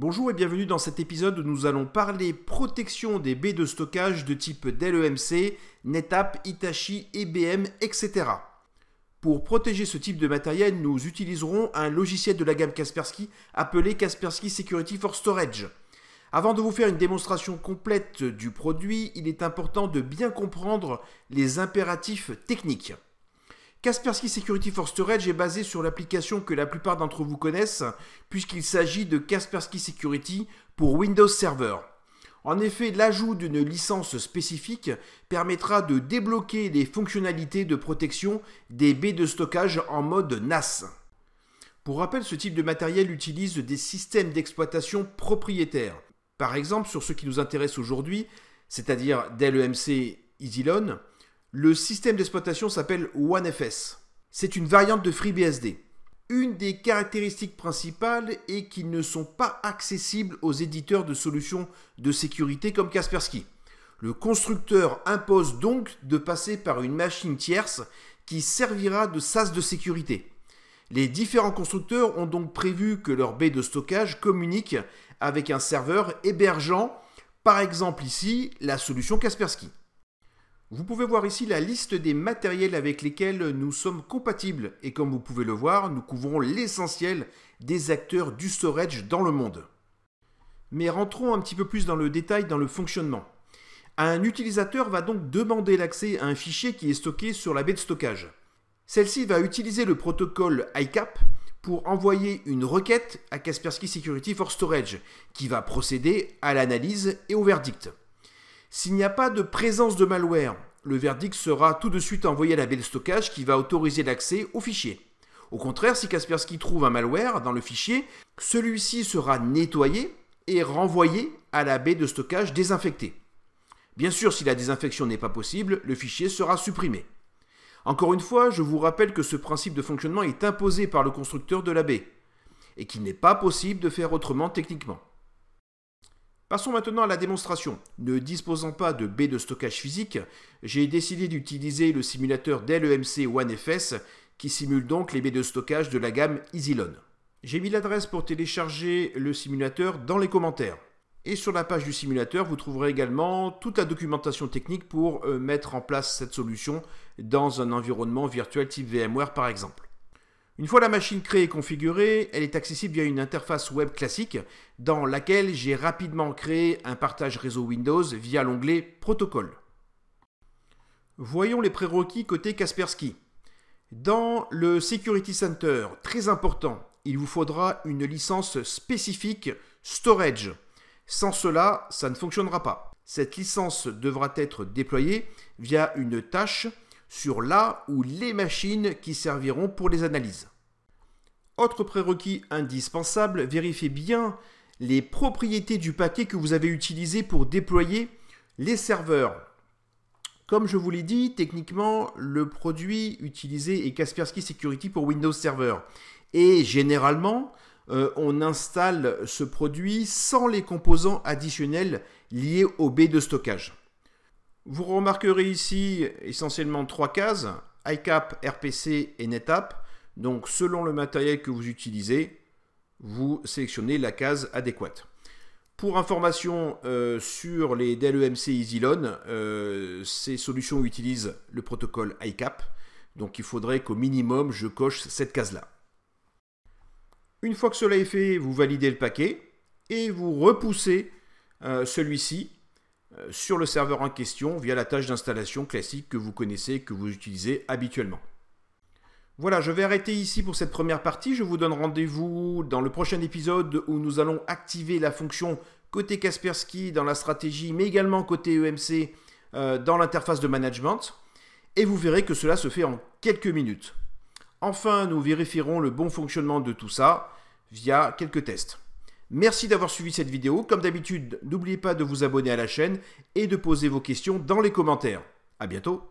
Bonjour et bienvenue dans cet épisode où nous allons parler protection des baies de stockage de type DLEMC, NetApp, Hitachi, IBM, e etc. Pour protéger ce type de matériel, nous utiliserons un logiciel de la gamme Kaspersky appelé Kaspersky Security for Storage. Avant de vous faire une démonstration complète du produit, il est important de bien comprendre les impératifs techniques. Kaspersky Security for Storage est basé sur l'application que la plupart d'entre vous connaissent, puisqu'il s'agit de Kaspersky Security pour Windows Server. En effet, l'ajout d'une licence spécifique permettra de débloquer les fonctionnalités de protection des baies de stockage en mode NAS. Pour rappel, ce type de matériel utilise des systèmes d'exploitation propriétaires. Par exemple, sur ce qui nous intéresse aujourd'hui, c'est-à-dire Dell EMC EasyLone, le système d'exploitation s'appelle OneFS. C'est une variante de FreeBSD. Une des caractéristiques principales est qu'ils ne sont pas accessibles aux éditeurs de solutions de sécurité comme Kaspersky. Le constructeur impose donc de passer par une machine tierce qui servira de sas de sécurité. Les différents constructeurs ont donc prévu que leur baie de stockage communique avec un serveur hébergeant, par exemple ici, la solution Kaspersky. Vous pouvez voir ici la liste des matériels avec lesquels nous sommes compatibles et comme vous pouvez le voir, nous couvrons l'essentiel des acteurs du storage dans le monde. Mais rentrons un petit peu plus dans le détail dans le fonctionnement. Un utilisateur va donc demander l'accès à un fichier qui est stocké sur la baie de stockage. Celle-ci va utiliser le protocole ICAP pour envoyer une requête à Kaspersky Security for Storage qui va procéder à l'analyse et au verdict. S'il n'y a pas de présence de malware, le verdict sera tout de suite envoyé à la baie de stockage qui va autoriser l'accès au fichier. Au contraire, si Kaspersky trouve un malware dans le fichier, celui-ci sera nettoyé et renvoyé à la baie de stockage désinfectée. Bien sûr, si la désinfection n'est pas possible, le fichier sera supprimé. Encore une fois, je vous rappelle que ce principe de fonctionnement est imposé par le constructeur de la baie et qu'il n'est pas possible de faire autrement techniquement. Passons maintenant à la démonstration. Ne disposant pas de baie de stockage physique, j'ai décidé d'utiliser le simulateur DLEMC OneFS qui simule donc les baies de stockage de la gamme EasyLone. J'ai mis l'adresse pour télécharger le simulateur dans les commentaires. Et sur la page du simulateur, vous trouverez également toute la documentation technique pour euh, mettre en place cette solution dans un environnement virtuel type VMware par exemple. Une fois la machine créée et configurée, elle est accessible via une interface web classique dans laquelle j'ai rapidement créé un partage réseau Windows via l'onglet Protocole. Voyons les prérequis côté Kaspersky. Dans le Security Center, très important, il vous faudra une licence spécifique Storage. Sans cela, ça ne fonctionnera pas. Cette licence devra être déployée via une tâche sur la ou les machines qui serviront pour les analyses. Autre prérequis indispensable, vérifiez bien les propriétés du paquet que vous avez utilisé pour déployer les serveurs. Comme je vous l'ai dit, techniquement, le produit utilisé est Kaspersky Security pour Windows Server. Et généralement, euh, on installe ce produit sans les composants additionnels liés au baie de stockage. Vous remarquerez ici essentiellement trois cases, ICAP, RPC et NetApp. Donc selon le matériel que vous utilisez, vous sélectionnez la case adéquate. Pour information euh, sur les Dell EMC euh, ces solutions utilisent le protocole ICAP. Donc il faudrait qu'au minimum je coche cette case-là. Une fois que cela est fait, vous validez le paquet et vous repoussez euh, celui-ci euh, sur le serveur en question via la tâche d'installation classique que vous connaissez que vous utilisez habituellement. Voilà, je vais arrêter ici pour cette première partie. Je vous donne rendez-vous dans le prochain épisode où nous allons activer la fonction côté Kaspersky dans la stratégie, mais également côté EMC euh, dans l'interface de management. Et vous verrez que cela se fait en quelques minutes. Enfin, nous vérifierons le bon fonctionnement de tout ça via quelques tests. Merci d'avoir suivi cette vidéo. Comme d'habitude, n'oubliez pas de vous abonner à la chaîne et de poser vos questions dans les commentaires. A bientôt